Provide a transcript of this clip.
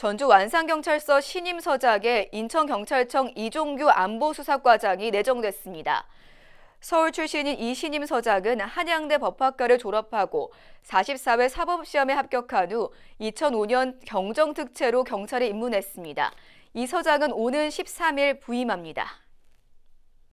전주 완산경찰서 신임 서장에 인천경찰청 이종규 안보수사과장이 내정됐습니다. 서울 출신인 이 신임 서작은 한양대 법학과를 졸업하고 44회 사법시험에 합격한 후 2005년 경정특채로 경찰에 입문했습니다. 이 서작은 오는 13일 부임합니다.